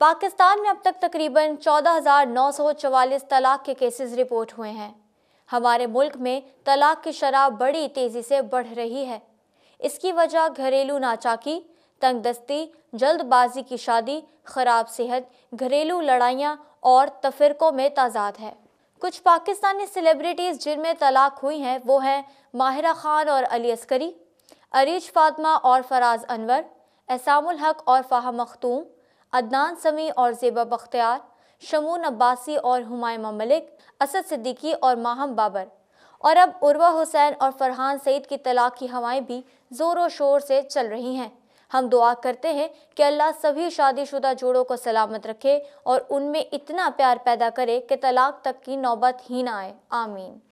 पाकिस्तान में अब तक तकरीबन 14,944 तलाक के केसेस रिपोर्ट हुए हैं हमारे मुल्क में तलाक की शराब बड़ी तेज़ी से बढ़ रही है इसकी वजह घरेलू नाचाकी तंगदस्ती जल्दबाजी की शादी खराब सेहत घरेलू लड़ाइयाँ और तफरकों में ताजाद है कुछ पाकिस्तानी सेलिब्रिटीज़ जिनमें तलाक हुई हैं वो हैं माहिरा खान और अली अस्करी अरीज फातमा और फराज अनवर एसामुल हक और फाहम मखतूम अदनान समी और जेबा बख्तियार शमून अब्बासी और हुमायूं मलिक असद सिद्दीकी और माहम बाबर और अब उर्वा हुसैन और फरहान सईद की तलाक की हवाएं भी जोरों शोर से चल रही हैं हम दुआ करते हैं कि अल्लाह सभी शादीशुदा जोड़ों को सलामत रखे और उनमें इतना प्यार पैदा करे कि तलाक तक की नौबत ही ना आए आमीन